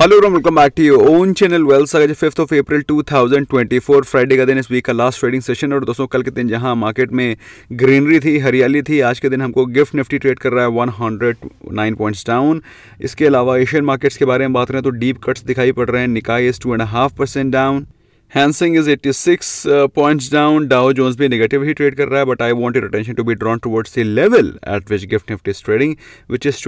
Hello रोम welcome back to you own channel वेल्स आज फिफ्थ ऑफ अप्रैल 2024 फ्राइडे का दिन इस वीक का लास्ट ट्रेडिंग सेशन और दोस्तों कल के दिन जहां मार्केट में ग्रीनरी थी हरियाली थी आज के दिन हमको गिफ्ट निफ्टी ट्रेड कर रहा है 109 पॉइंट्स डाउन इसके अलावा एशियन मार्केट्स के बारे में बात करें तो डीप कट्स दिखाई पड़ रहे हैं Nikkei is two and half percent down Hang इज 86 पॉइंट्स डाउन डाओ जोन्स भी नेगेटिव ही ट्रेड कर रहा है but I want it attention to be drawn towards the level at which Gift Nifty is trading which is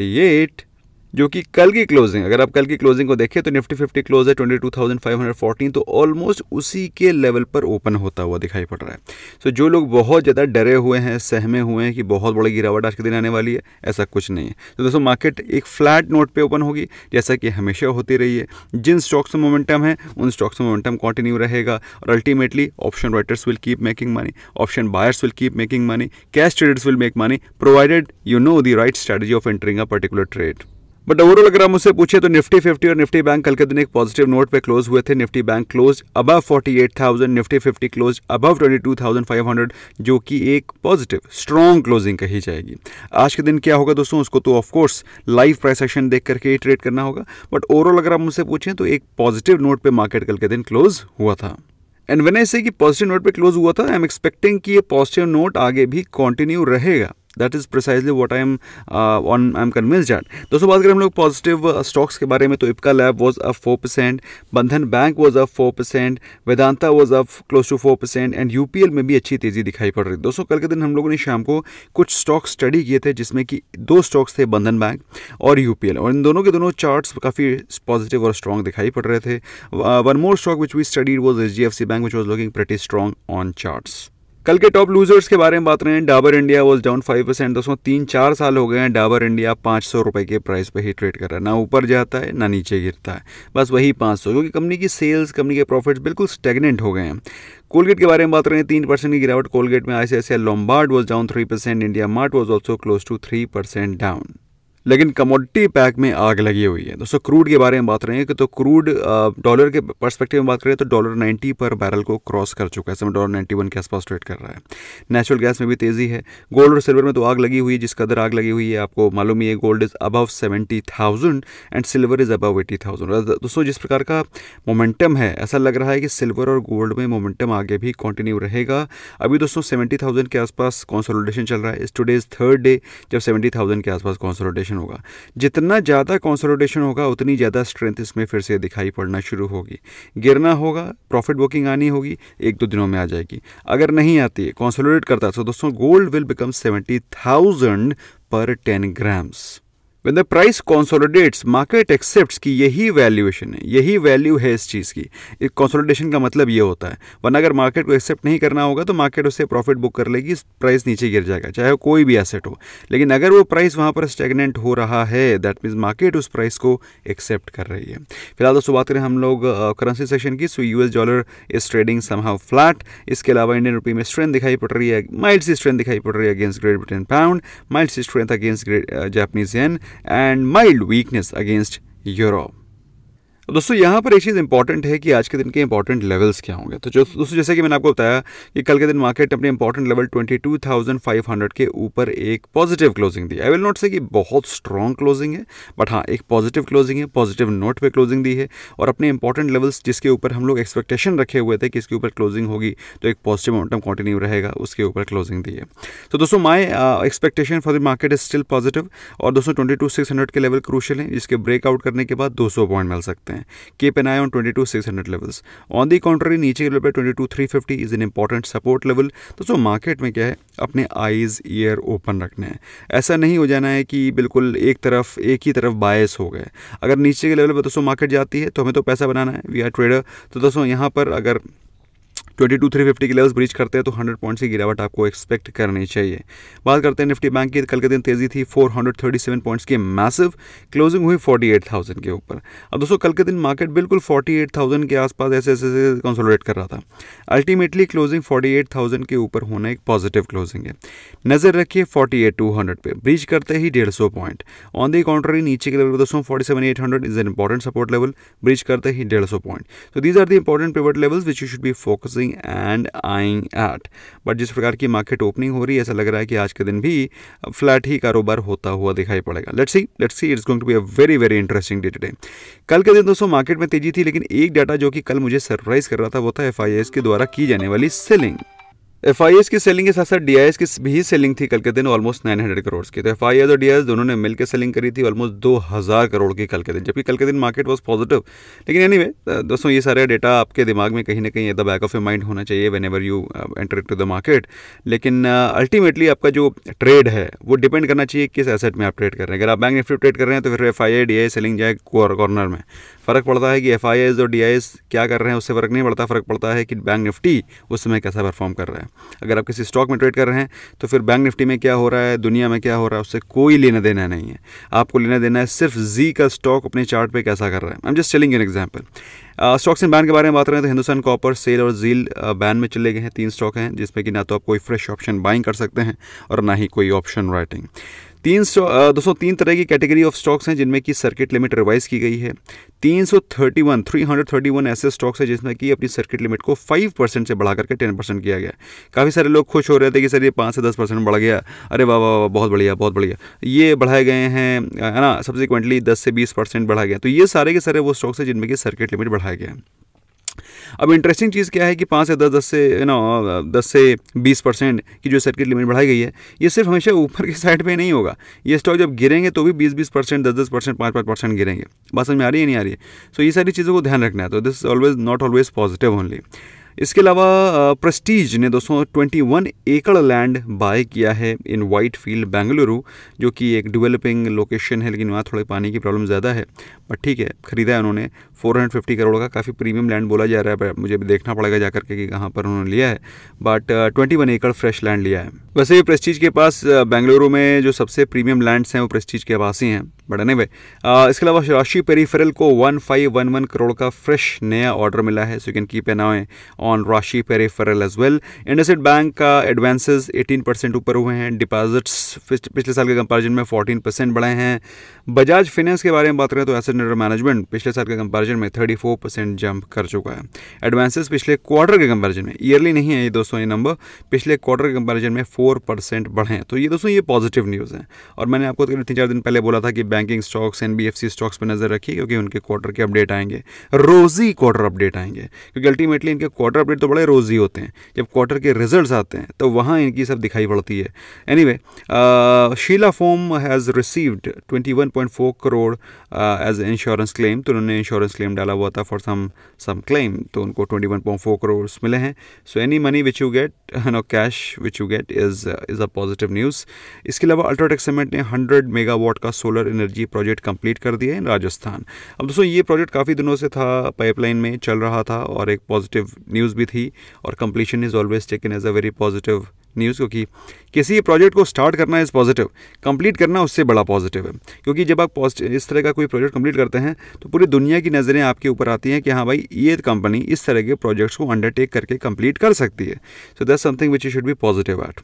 at जो कि कल की क्लोजिंग अगर आप कल की क्लोजिंग को देखें तो निफ्टी फिफ्टी क्लोज है twenty two thousand five hundred fourteen तो ऑलमोस्ट उसी के लेवल पर ओपन होता हुआ दिखाई पड़ रहा है सो so, जो लोग बहुत ज़्यादा डरे हुए हैं सहमे हुए हैं कि बहुत बड़ी गिरावट आज के दिन आने वाली है ऐसा कुछ नहीं है तो दोस्तों मार्केट एक फ्लैट नोट पर ओपन होगी जैसा कि हमेशा होती रही है जिन स्टॉक्स में मोमेंटम है उन स्टॉक्स में मोमेंटम कॉन्टिन्यू रहेगा और ultimately option writers will keep making money option buyers will keep making money cash traders will make money provided you know the right strategy of entering a particular trade but overall अगर आप मुझसे पूछे तो Nifty 50 और Nifty bank कल के दिन एक पॉजिटिव नोट पे क्लोज हुए थे Nifty bank close above 48,000 Nifty 50 close above 22,500 जो कि एक पॉजिटिव स्ट्रॉन्ग क्लोजिंग कही जाएगी आज के दिन क्या होगा दोस्तों उसको तो ऑफकोर्स लाइव प्राइस एक्शन देख करके ही ट्रेड करना होगा बट ओवरऑल अगर आप मुझसे पूछें तो एक पॉजिटिव नोट पर मार्केट कल के दिन क्लोज हुआ था एंड वेन ऐसे कि पॉजिटिव नोट पे क्लोज हुआ था आई एम एक्सपेक्टिंग कि ये पॉजिटिव नोट आगे भी कंटिन्यू रहेगा that is precisely what I am on I am convinced that दोस्तों बात करें हम लोग पॉजिटिव स्टॉक्स uh, के बारे में तो Ipca lab was a four percent Bandhan bank was up four percent Vedanta was up close to four percent and U P L में भी अच्छी तेज़ी दिखाई पड़ रही है दोस्तों कल के दिन हम लोगों ने शाम को कुछ स्टॉक्स स्टडी किए थे जिसमें कि दो स्टॉक्स थे बंधन बैंक और यू पी एल और इन दोनों के दोनों चार्ट्स काफ़ी पॉजिटिव और स्ट्रॉन्ग दिखाई पड़ रहे थे one more stock which we studied was H D F C bank which was looking pretty strong on charts कल के टॉप लूजर्स के बारे में बात रहे हैं Dabur India was down five percent दोस्तों तीन चार साल हो गए हैं डाबर इंडिया पाँच सौ रुपये के प्राइस पर ही ट्रेड कर रहा है ना ऊपर जाता है ना नीचे गिरता है बस वही पाँच सौ क्योंकि कंपनी की सेल्स कंपनी के प्रॉफिट्स बिल्कुल स्टेगनेंट हो गए हैं कोलगेट के बारे में बात रहे हैं तीन परसेंट की गिरावट कोलगेट में आई C I Lombard was down three percent India Mart was also close to three percent down लेकिन कमोडिटी पैक में आग लगी हुई है दोस्तों क्रूड के बारे में बात करें कि तो क्रूड डॉलर के पर्सपेक्टिव में बात करें तो डॉलर नाइन्टी पर बैरल को क्रॉस कर चुका है समय डॉलर नाइन्टी वन के आसपास ट्रेड कर रहा है नेचुरल गैस में भी तेज़ी है गोल्ड और सिल्वर में तो आग लगी हुई है जिस कदर आग लगी हुई है आपको मालूम ही है gold is above seventy thousand and silver is above eighty thousand दोस्तों जिस प्रकार का मोमेंटम है ऐसा लग रहा है कि सिल्वर और गोल्ड में मोमेंटम आगे भी कंटिन्यू रहेगा अभी दोस्तों सेवेंटी थाउजेंड के आसपास कॉन्सोलिडेशन चल रहा है इस टूडेज थर्ड डे जब सेवेंटी थाउजेंड के आसपास कॉन्सोलिडेशन कंसोलिडेशन होगा जितना ज़्यादा कंसोलिडेशन होगा उतनी ज़्यादा स्ट्रेंथ इसमें फिर से दिखाई पड़ना शुरू होगी गिरना होगा प्रॉफिट बुकिंग आनी होगी एक दो दिनों में आ जाएगी अगर नहीं आती है कॉन्सोलिडेट करता तो दोस्तों gold will become seventy thousand पर ten grams When the price consolidates, market accepts कि यही valuation है यही value है इस चीज़ की कॉन्सोलिडेशन का मतलब ये होता है वरना अगर मार्केट को एक्सेप्ट नहीं करना होगा तो मार्केट उससे प्रॉफिट बुक कर लेगी प्राइस नीचे गिर जाएगा चाहे वो कोई भी एसेट हो लेकिन अगर वो प्राइस वहाँ पर स्टेगनेंट हो रहा है दैट मीन्स मार्केट उस प्राइस को एक्सेप्ट कर रही है फिलहाल दोस्तों बात करें हम लोग करेंसी सेक्शन की so U S dollar is trading somehow flat इसके अलावा इंडियन रुपी में स्ट्रेंथ दिखाई पड़ रही है माइल्ड सी स्ट्रेंथ दिखाई पड़ रही है against Great Britain pound mild see strength against great Japanese yen and mild weakness against Europe. दोस्तों यहाँ पर एक चीज़ इंपॉर्टेंट है कि आज के दिन के इंपॉर्टेंट लेवल्स क्या होंगे तो जो दोस्तों जैसे कि मैंने आपको बताया कि कल के दिन मार्केट अपने इंपॉर्टेंट लेवल 22,500 के ऊपर एक पॉजिटिव क्लोजिंग दी आई विल नॉट से कि बहुत स्ट्रॉन्ग क्लोजिंग है बट हाँ एक पॉजिटिव क्लोजिंग है पॉजिटिव नोट पर क्लोजिंग दी है और अपने इंपॉर्टेंट लेवल्स जिसके ऊपर हम लोग एक्सपेक्टेशन रखे हुए थे कि इसके ऊपर क्लोजिंग होगी तो एक पॉजिटिव मोमेंटम कंटिन्यू रहेगा उसके ऊपर क्लोजिंग दी है तो दोस्तों my expectation for the market is still positive और दोस्तों ट्वेंटी के लेवल क्रूशल हैं जिसके ब्रेकआउट करने के बाद दो पॉइंट मिल सकते हैं सकते हैं keep an eye on twenty two six hundred levels on the contrary नीचे के लेवल पर twenty two three fifty is an important support level तो जो मार्केट में क्या है अपने आईज ईयर ओपन रखने हैं ऐसा नहीं हो जाना है कि बिल्कुल एक तरफ एक ही तरफ बायस हो गए अगर नीचे के लेवल पर दोस्तों मार्केट जाती है तो हमें तो पैसा बनाना है वी आर ट्रेडर तो दोस्तों यहाँ पर अगर ट्वेंटी टू थ्री फिफ्टी के लेवल्स ब्रीच करते हैं तो हंड्रेड पॉइंट की गिरावट आपको एक्सपेक्ट करनी चाहिए बात करते हैं निफ्टी बैंक की कल के दिन तेजी थी four hundred thirty seven points की मैसिव क्लोजिंग हुई फोर्टी एट थाउजेंड के ऊपर अब दोस्तों कल के दिन मार्केट बिल्कुल फोर्टी एट थाउजेंड के आसपास ऐसे ऐसे ऐसे कंसोलिडेट कर रहा था ultimately closing forty eight thousand के ऊपर होना एक पॉजिटिव क्लोजिंग है नज़र रखिए फोर्टी एट टू हंड्रेड पर ब्रीच करते ही डेढ़ सौ पॉइंट ऑन दी कॉन्ट्री नीचे के लेवल दोस्तों forty seven eight hundred is an important support level breach करते ही डेढ़ सौ पॉइंट तो these are the important pivot levels which you should be focusing closing and eyeing at but जिस प्रकार की मार्केट ओपनिंग हो रही है ऐसा लग रहा है कि आज के दिन भी फ्लैट ही कारोबार होता हुआ दिखाई पड़ेगा let's see let's see it's going to be a very very interesting day today कल के दिन दोस्तों मार्केट में तेजी थी लेकिन एक डाटा जो कि कल मुझे सरप्राइज कर रहा था वो था एफ के द्वारा की जाने वाली सेलिंग एफ की सेलिंग के साथ साथ डी की भी सेलिंग थी कल के दिन ऑलमोस्ट नाइन हंड्रेड करोड़ की तो एफ आई और डी दोनों ने मिलकर सेलिंग करी थी ऑलमोस्ट दो हज़ार करोड़ की कल के दिन जबकि कल के दिन मार्केट वॉज पॉजिटिव लेकिन एनी वे दोस्तों ये सारे डेटा आपके दिमाग में कहीं ना कहीं the back of a mind होना चाहिए whenever you enter to the market लेकिन अल्टीमेटली आपका जो ट्रेड है वो डिपेंड करना चाहिए किस एसेट में आप ट्रेड कर रहे हैं अगर आप बैंक निफ्टी ट्रेड कर रहे हैं तो फिर एफ आई डी सेलिंग जाए कॉर्नर में फ़र्क पड़ता है कि एफ और डी क्या कर रहे हैं उससे फ़र्क नहीं पड़ता फ़र्क पड़ता है कि बैंक निफ्टी उस समय कैसा परफॉर्म कर रहा है अगर आप किसी स्टॉक में ट्रेड कर रहे हैं तो फिर बैंक निफ्टी में क्या हो रहा है दुनिया में क्या हो रहा है उससे कोई लेना देना नहीं है आपको लेना देना है सिर्फ जी का स्टॉक अपने चार्ट पे कैसा कर रहा है I am just telling an example stocks in ban के बारे में बात करें तो हिंदुस्तान कॉपर सेल और जील बैन uh, में चले गए हैं तीन स्टॉक हैं जिसमें कि ना तो आप कोई फ्रेश ऑप्शन बाइंग कर सकते हैं और ना ही कोई ऑप्शन राइटिंग तीन दोस्तों तीन तरह की कैटेगरी ऑफ स्टॉक्स हैं जिनमें कि सर्किट लिमिट रिवाइज की गई है तीन सौ thirty one three hundred thirty one ऐसे स्टॉक्स हैं जिसमें कि अपनी सर्किट लिमिट को फाइव परसेंट से बढ़ा करके टेन परसेंट किया गया काफ़ी सारे लोग खुश हो रहे थे कि सर ये पाँच से दस परसेंट बढ़ गया अरे वाह वाह वाह बहुत बढ़िया बहुत बढ़िया ये बढ़ाए गए हैं है ना सब्सिक्वेंटली दस से बीस परसेंट बढ़ा गया तो ये सारे के सारे वो स्टॉक्स हैं जिनमें कि सर्किट लिमिट बढ़ाया गया है अब इंटरेस्टिंग चीज़ क्या है कि पाँच से दस दस से यू नो दस से बीस परसेंट की जो सर्किट लिमिट बढ़ाई गई है ये सिर्फ हमेशा ऊपर की साइड पर नहीं होगा ये स्टॉक जब गिरेंगे तो भी बीस बीस परसेंट दस दस परसेंट पाँच पाँच परसेंट गिरेंगे बात समझ में आ रही है नहीं आ रही है सो so, ये सारी चीज़ों को ध्यान रखना है तो this always not always positive only इसके अलावा प्रस्टीज ने दोस्तों 21 एकड़ लैंड बाय किया है इन वाइट फील्ड बेंगलुरु जो कि एक डेवलपिंग लोकेशन है लेकिन वहाँ थोड़े पानी की प्रॉब्लम ज़्यादा है बट ठीक है ख़रीदा है उन्होंने 450 करोड़ का काफ़ी प्रीमियम लैंड बोला जा रहा है मुझे देखना पड़ेगा जा करके कि कहाँ पर उन्होंने लिया है बट ट्वेंटी वन एकड़ फ्रेश लैंड लिया है वैसे ही प्रेस्टीज के पास बेंगलुरु में जो सबसे प्रीमियम लैंड्स हैं वो प्रेस्टीज के पास ही हैं बट एनी वे इसके अलावा राशि पेरीफेरल को one one five one crore का फ्रेश नया ऑर्डर मिला है so you can keep an eye on Rashi peripheral as well IndusInd bank का एडवांसेस 18 परसेंट ऊपर हुए हैं डिपॉजिट्स पिछले साल के कंपेरिजन में 14 परसेंट बढ़े हैं बजाज फाइनेंस के बारे में बात करें तो एसेट अंडर मैनेजमेंट पिछले साल के कंपेरिजन में फोर परसेंट जंप कर चुका है एडवांसेस पिछले क्वार्टर के कंपेरिजन में ईयरली नहीं है ये दोस्तों ये नंबर पिछले क्वार्टर के कंपेरिजन में फोर परसेंट बढ़े हैं तो ये दोस्तों ये पॉजिटिव न्यूज़ है और मैंने आपको करीब तीन चार दिन पहले बोला था कि बैंकिंग स्टॉक्स एन स्टॉक्स पर नज़र रखिए क्योंकि उनके क्वार्टर के अपडेट आएंगे रोज़ी क्वार्टर अपडेट आएंगे क्योंकि अल्टीमेटली इनके क्वार्टर क्वार्टर अपडेट तो बड़े रोज़ी होते हैं जब क्वार्टर के रिजल्ट्स आते हैं तो वहाँ इनकी सब दिखाई पड़ती है anyway Sheela foam has received 21.4 crore as insurance claim तो उन्होंने इंश्योरेंस क्लेम डाला हुआ था फॉर सम सम क्लेम तो उनको 21.4 करोड़ मिले हैं so any money which you get no cash which you get is is a positive news इसके अलावा अल्ट्राटेक सीमेंट ने हंड्रेड मेगा का सोलर एनर्जी प्रोजेक्ट कम्प्लीट कर दिया है राजस्थान अब दोस्तों ये प्रोजेक्ट काफ़ी दिनों से था पाइपलाइन में चल रहा था और एक पॉजिटिव न्यूज़ न्यूज़ भी थी और completion is always taken as a very positive news क्योंकि किसी प्रोजेक्ट को स्टार्ट करना इज़ पॉजिटिव कंप्लीट करना उससे बड़ा पॉजिटिव है क्योंकि जब आप पॉजिटिव इस तरह का कोई प्रोजेक्ट कंप्लीट करते हैं तो पूरी दुनिया की नज़रें आपके ऊपर आती हैं कि हाँ भाई ये कंपनी इस तरह के प्रोजेक्ट्स को अंडरटेक करके कंप्लीट कर सकती है so that something which you should be positive at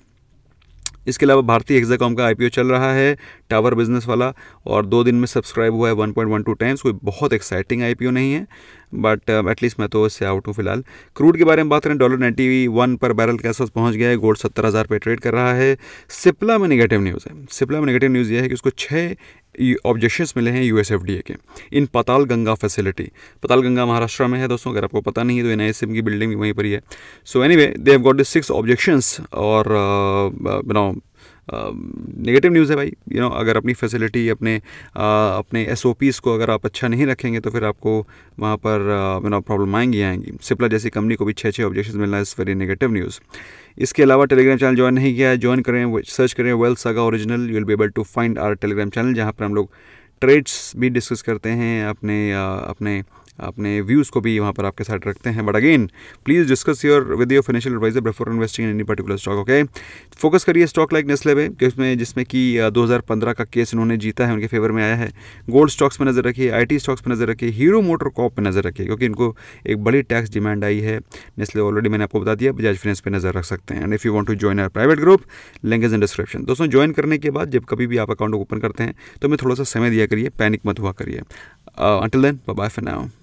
इसके अलावा भारतीय एग्जाकॉम का आईपीओ चल रहा है टावर बिजनेस वाला और दो दिन में सब्सक्राइब हुआ है 1.12 टाइम्स कोई बहुत एक्साइटिंग आईपीओ नहीं है बट एटलीस्ट uh, मैं तो इससे आउट हूँ फिलहाल क्रूड के बारे में बात करें डॉलर नाइन्टी वन पर बैरल के आसपास पहुँच गया है गोल्ड सत्तर हज़ार पर ट्रेड कर रहा है सिप्ला में नेगेटिव न्यूज़ है सिप्ला में नेगेटिव न्यूज़ ये है कि उसको छः ऑब्जेक्शंस मिले हैं यू के इन पताल गंगा फैसिलिटी पताल गंगा महाराष्ट्र में है दोस्तों अगर आपको पता नहीं है तो एन की बिल्डिंग भी वहीं पर ही है so anyway they have got this six objections और no uh, uh, negative news है भाई यू you नो know, अगर अपनी फैसिलिटी अपने आ, अपने एस को अगर आप अच्छा नहीं रखेंगे तो फिर आपको वहाँ पर यू नो प्रॉब्लम आएंगी आएंगी सिप्ला जैसी कंपनी को भी छः छः ऑब्जेक्शन मिलना इस वेरी नेगेटिव न्यूज़ इसके अलावा टेलीग्राम चैनल ज्वाइन नहीं किया है ज्वाइन करें सर्च करें wealth saga original you will be able to find our Telegram channel जहाँ पर हम लोग ट्रेड्स भी डिस्कस करते हैं अपने आ, अपने अपने व्यूज़ को भी वहाँ पर आपके साथ रखते हैं but again please discuss your with your financial adviser before investing in any particular stock okay focus करिए स्टॉक लाइक नेस्ले पे जिसमें जिसमें कि 2015 का केस इन्होंने जीता है उनके फेवर में आया है गोल्ड स्टॉक्स पर नज़र रखिए आई स्टॉक्स पर नज़र रखिए हीरो मोटर कॉप पर नज़र रखिए क्योंकि इनको एक बड़ी टैक्स डिमांड आई है नेस्ले ऑलरेडी मैंने आपको बता दिया बजाज फाइनेंस पर नज़र रख सकते हैं and if you want to join our private group link is in description दोस्तों ज्वाइन करने के बाद जब कभी भी आप अकाउंट ओपन करते हैं तो हमें थोड़ा सा समय दिया करिए पैनिक मत हुआ करिए until then bye for now